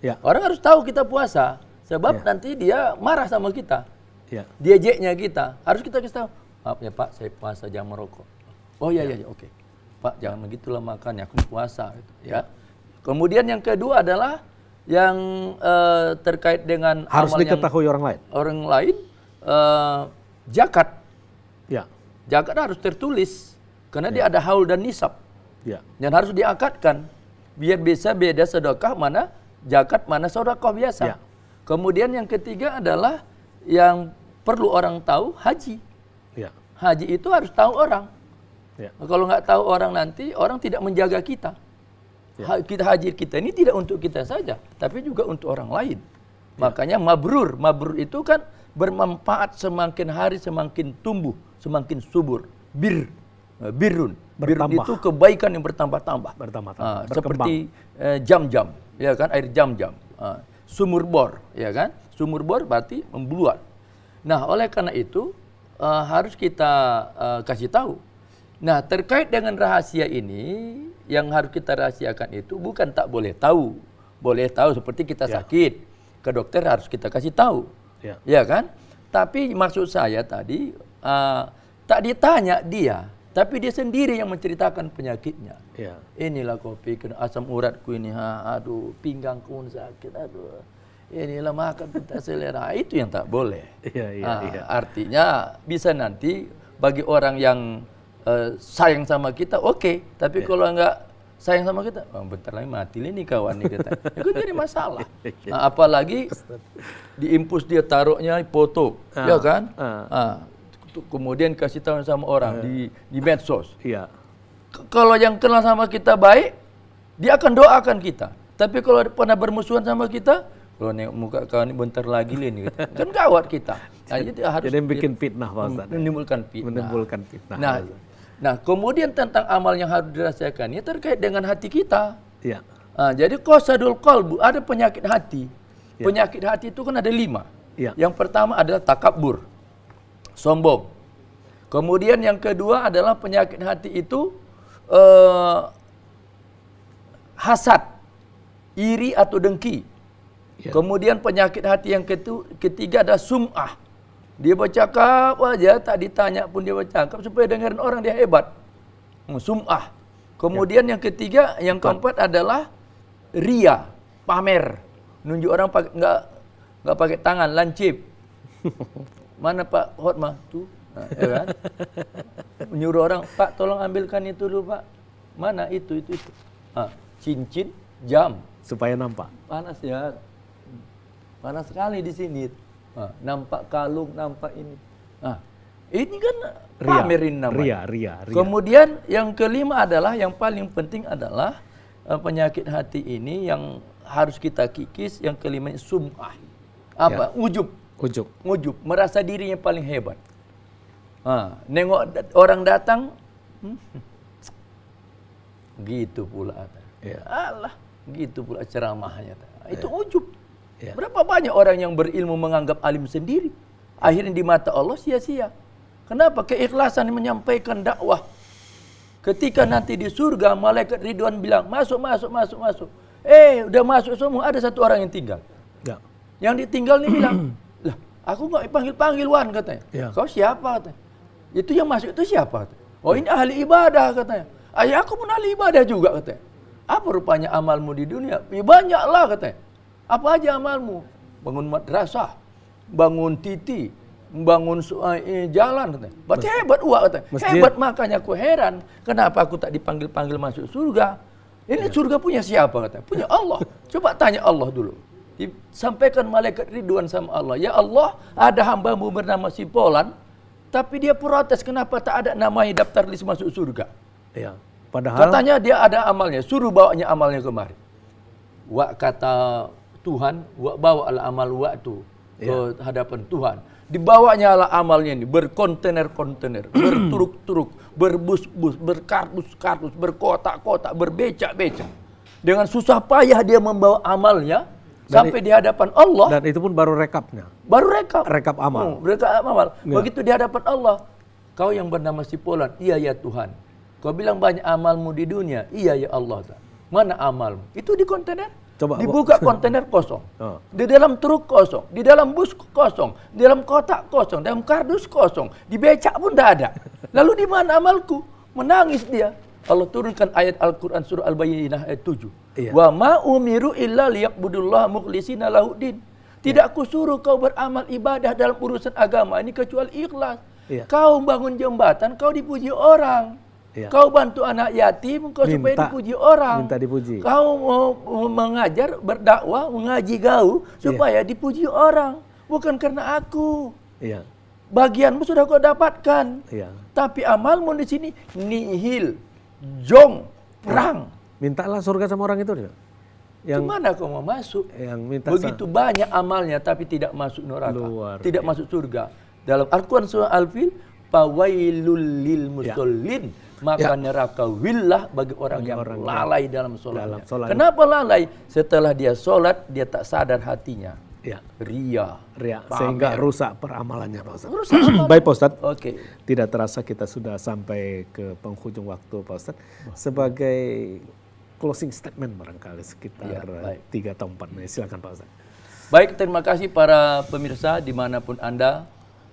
Speaker 2: ya. orang harus tahu kita puasa sebab ya. nanti dia marah sama kita ya. dia jeknya kita harus kita kasih tahu maaf ya Pak, saya puasa jangan merokok. Oh iya iya, ya, oke. Okay. Pak jangan begitulah makan, aku puasa. Gitu, ya. Kemudian yang kedua adalah yang uh, terkait dengan harus diketahui orang lain. Orang lain uh, eh, jakat. Ya. Jakat harus tertulis karena ya. dia ada haul dan nisab. Ya. Dan harus diakatkan biar bisa beda sedekah mana jakat mana sedekah biasa. Ya. Kemudian yang ketiga adalah yang perlu orang tahu haji. Ya. Haji itu harus tahu orang. Ya. Nah, kalau nggak tahu orang nanti, orang tidak menjaga kita. Ya. Kita haji kita ini tidak untuk kita saja, tapi juga untuk orang lain. Ya. Makanya mabrur, mabrur itu kan bermanfaat semakin hari semakin tumbuh, semakin subur. Bir, eh, birun. Bertambah. Birun itu kebaikan yang bertambah-tambah. bertambah Uh, ah, seperti eh, jam-jam, uh, ya kan, air jam-jam. Uh, sumur bor, ya kan? Sumur bor berarti membuat. Nah, oleh karena itu uh, harus kita uh, kasih tahu. Nah, terkait dengan rahasia ini, yang harus kita rahasiakan itu bukan tak boleh tahu. Boleh tahu seperti kita ya. sakit, ke dokter harus kita kasih tahu. Ya, ya kan? Tapi maksud saya tadi, uh, tak ditanya dia, tapi dia sendiri yang menceritakan penyakitnya. Ya. Inilah kopi, asam uratku ini, ha, aduh, pinggangku sakit, aduh ini lemah akan kita selera ah, itu yang tak boleh. Ya, ya, nah, ya. Artinya bisa nanti bagi orang yang uh, sayang sama kita oke, okay. tapi ya. kalau enggak sayang sama kita, oh, bentar lagi mati ini kawan nih kita. Itu jadi masalah. Iya, iya. Nah, apalagi di dia taruhnya foto, ah, ya kan? Ah. Ah. Kemudian kasih tahu sama orang ah. di di medsos. Iya. Kalau yang kenal sama kita baik, dia akan doakan kita. Tapi kalau pernah bermusuhan sama kita, kalau nengok muka kau ni bentar lagi lin gitu. kan gawat kita nah, jadi harus jadi bikin fitnah Pak Ustaz menimbulkan fitnah menimbulkan fitnah nah nah kemudian tentang amal yang harus dirasakan ini terkait dengan hati kita ya nah, jadi qasadul qalbu ada penyakit hati ya. penyakit hati itu kan ada lima ya. yang pertama adalah takabur sombong kemudian yang kedua adalah penyakit hati itu eh, hasad iri atau dengki Yeah. Kemudian penyakit hati yang ketiga ada sum'ah. Dia bercakap aja, tak ditanya pun dia bercakap supaya dengar orang dia hebat. Hmm, sum'ah. Kemudian yeah. yang ketiga, yang keempat adalah ria, pamer. Nunjuk orang pakai enggak enggak pakai tangan, lancip. Mana Pak Hotma? Tuh. Nah, ya kan? Menyuruh orang, Pak tolong ambilkan itu dulu Pak. Mana itu, itu, itu. Nah, cincin, jam. Supaya nampak. Panas ya panas sekali di sini. Nah, nampak kalung, nampak ini. Nah, ini kan pamerin namanya. Ria, ria, ria. Kemudian yang kelima adalah yang paling penting adalah uh, penyakit hati ini yang harus kita kikis. Yang kelima sumah. Apa? Ya. Ujub. Ujub. Ujub. Merasa dirinya paling hebat. Nah, nengok orang datang, hmm, gitu pula. Ya. Allah, gitu pula ceramahnya. Itu ya. ujub. Ya. Berapa banyak orang yang berilmu menganggap alim sendiri, akhirnya di mata Allah sia-sia. Kenapa? Keikhlasan menyampaikan dakwah. Ketika nanti di surga malaikat Ridwan bilang, "Masuk, masuk, masuk, masuk." Eh, udah masuk semua, ada satu orang yang tinggal. Ya. Yang ditinggal ini bilang, "Lah, aku nggak panggil-panggil Wan," katanya. Ya. "Kau siapa?" katanya. "Itu yang masuk itu siapa?" Katanya. "Oh, ini ahli ibadah," katanya. "Ayah aku pun ahli ibadah juga," katanya. "Apa rupanya amalmu di dunia?" "Ya banyaklah," katanya. Apa aja amalmu? Bangun madrasah, bangun titi, bangun eh, eh, jalan katanya. Berarti hebat uak katanya. Hebat makanya aku heran kenapa aku tak dipanggil-panggil masuk surga. Ini ya. surga punya siapa katanya? Punya Allah. Coba tanya Allah dulu. Sampaikan malaikat ridwan sama Allah. Ya Allah, ada hambamu bernama si Polan, tapi dia protes kenapa tak ada namanya daftar list masuk surga. Ya.
Speaker 1: Padahal katanya
Speaker 2: dia ada amalnya, suruh bawanya amalnya kemari. wa kata Tuhan bawa al amal waktu ke yeah. hadapan Tuhan. Dibawanya ala amalnya ini berkontainer-kontainer, bertruk truk berbus-bus, berkardus-kardus, berkotak-kotak, berbecak-becak. Dengan susah payah dia membawa amalnya dan sampai di hadapan Allah.
Speaker 1: Dan itu pun baru rekapnya. Baru rekap. Rekap amal.
Speaker 2: Hmm, rekap amal. Yeah. Begitu di hadapan Allah, kau yang bernama Si Sipolan, iya ya Tuhan. Kau bilang banyak amalmu di dunia, iya ya Allah. Mana amalmu? Itu di kontainer Coba, Dibuka kontainer kosong. Oh. Di dalam truk kosong, di dalam bus kosong, di dalam kotak kosong, dalam kardus kosong, di becak pun tidak ada. Lalu di mana amalku? Menangis dia. Allah turunkan ayat Al-Quran surah Al-Bayyinah ayat 7. Iya. Wa ma umiru illa liyaqbudullah mukhlisina lahuddin. Tidak iya. kusuruh kau beramal ibadah dalam urusan agama ini kecuali ikhlas. Iya. Kau bangun jembatan, kau dipuji orang. Ya. Kau bantu anak yatim, kau minta, supaya dipuji orang. Minta dipuji. Kau mau mengajar, berdakwah, mengaji gau iya. supaya ya. dipuji orang, bukan karena aku. Ya. Bagianmu sudah kau dapatkan. Ya. Tapi amalmu di sini nihil, jong, iya. perang. Mintalah surga sama orang itu. Dia. Yang mana kau mau masuk? Yang minta Begitu banyak amalnya tapi tidak masuk neraka, Luar. tidak masuk surga. Dalam Al-Quran surah Al-Fil, Pawailul lil iya. musallin. Ya maka ya. neraka willah bagi orang bagi yang orang lalai yang dalam Dalam sholat. Kenapa lalai? Setelah dia sholat, dia tak sadar hatinya. Ya. Ria. Ria. Pamer. Sehingga rusak peramalannya
Speaker 1: Pak Ustadz. Rusak Baik Pak Ustadz. Oke. Okay. Tidak terasa kita sudah sampai ke penghujung waktu Pak Ustadz. Sebagai closing statement barangkali sekitar ya, tiga atau empat menit. Silakan Pak Ustaz.
Speaker 2: Baik, terima kasih para pemirsa dimanapun Anda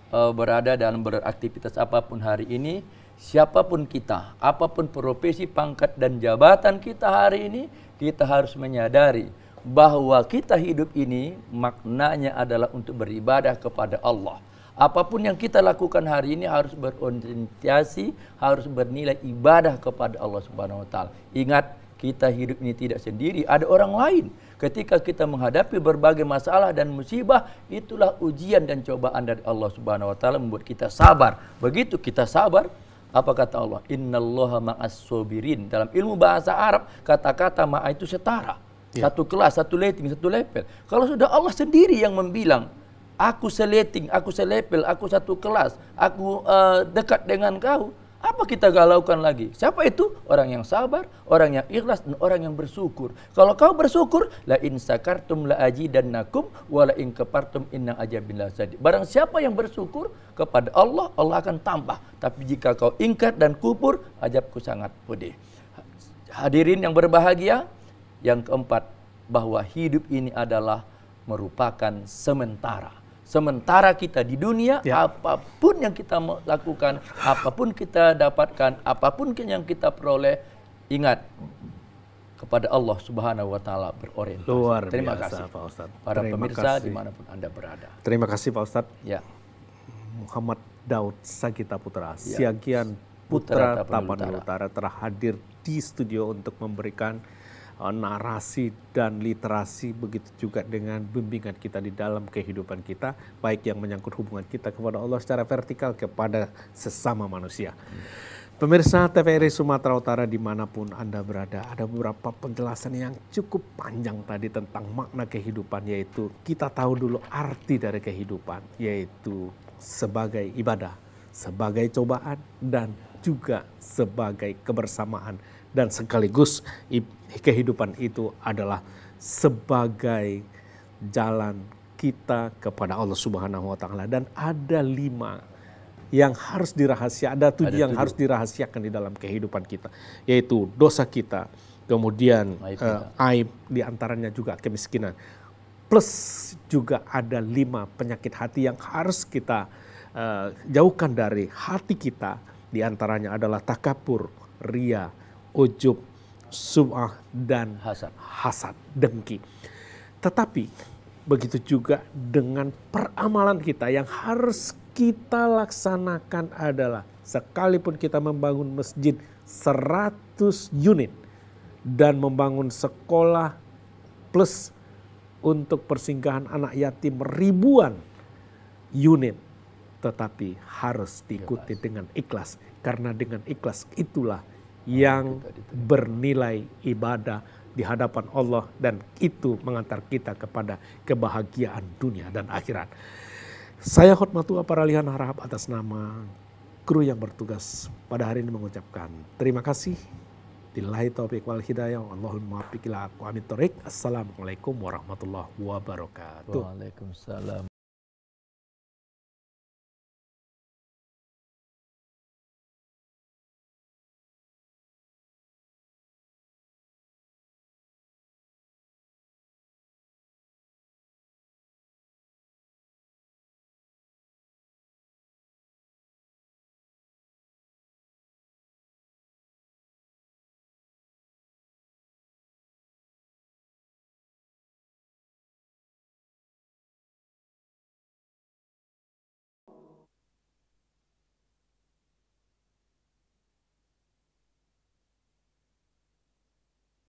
Speaker 2: uh, berada dalam beraktivitas apapun hari ini siapapun kita, apapun profesi, pangkat, dan jabatan kita hari ini, kita harus menyadari bahwa kita hidup ini maknanya adalah untuk beribadah kepada Allah. Apapun yang kita lakukan hari ini harus berorientasi, harus bernilai ibadah kepada Allah Subhanahu wa taala. Ingat, kita hidup ini tidak sendiri, ada orang lain. Ketika kita menghadapi berbagai masalah dan musibah, itulah ujian dan cobaan dari Allah Subhanahu wa taala membuat kita sabar. Begitu kita sabar, apa kata Allah? Innallaha ma'as sobirin. Dalam ilmu bahasa Arab, kata-kata ma'a itu setara. Ya. Satu kelas, satu rating, satu level. Kalau sudah Allah sendiri yang membilang, aku seleting, aku selepel, aku satu kelas, aku uh, dekat dengan kau, apa kita galaukan lagi? Siapa itu? Orang yang sabar, orang yang ikhlas, dan orang yang bersyukur. Kalau kau bersyukur, la in sakartum la aji dan nakum, wa la in kepartum inna ajabillah sadi Barang siapa yang bersyukur kepada Allah, Allah akan tambah. Tapi jika kau ingkar dan kupur, ajabku sangat pedih. Hadirin yang berbahagia, yang keempat, bahwa hidup ini adalah merupakan sementara Sementara kita di dunia, ya. apapun yang kita lakukan, apapun kita dapatkan, apapun yang kita peroleh, ingat kepada Allah Subhanahu wa taala berorientasi. Luar Terima biasa, kasih Pak Ustaz. Para Terima pemirsa kasih. dimanapun Anda berada.
Speaker 1: Terima kasih Pak Ustaz. Ya. Muhammad Daud Sagita Putra, ya. Siagian Putra, Putra Tapanuli Utara. Utara terhadir di studio untuk memberikan Eh, narasi dan literasi begitu juga dengan bimbingan kita di dalam kehidupan kita baik yang menyangkut hubungan kita kepada Allah secara vertikal kepada sesama manusia. Pemirsa TVRI Sumatera Utara dimanapun Anda berada, ada beberapa penjelasan yang cukup panjang tadi tentang makna kehidupan yaitu kita tahu dulu arti dari kehidupan yaitu sebagai ibadah, sebagai cobaan dan juga sebagai kebersamaan dan sekaligus kehidupan itu adalah sebagai jalan kita kepada Allah Subhanahu wa taala dan ada lima yang harus dirahasia ada tujuh ada yang tujuh. harus dirahasiakan di dalam kehidupan kita yaitu dosa kita kemudian aib, eh, kita. Uh, aib diantaranya juga kemiskinan plus juga ada lima penyakit hati yang harus kita uh, jauhkan dari hati kita di antaranya adalah takabur ria ujub, sum'ah, dan hasad. hasad, dengki. Tetapi begitu juga dengan peramalan kita yang harus kita laksanakan adalah sekalipun kita membangun masjid 100 unit dan membangun sekolah plus untuk persinggahan anak yatim ribuan unit tetapi harus diikuti dengan ikhlas karena dengan ikhlas itulah yang bernilai ibadah di hadapan Allah dan itu mengantar kita kepada kebahagiaan dunia dan akhirat. Saya Khotmatua Paralihan Harap atas nama kru yang bertugas pada hari ini mengucapkan terima kasih. Billahi taufiq wal hidayah. Allahumma muwaffiq aqwamit Assalamualaikum warahmatullahi wabarakatuh. Waalaikumsalam.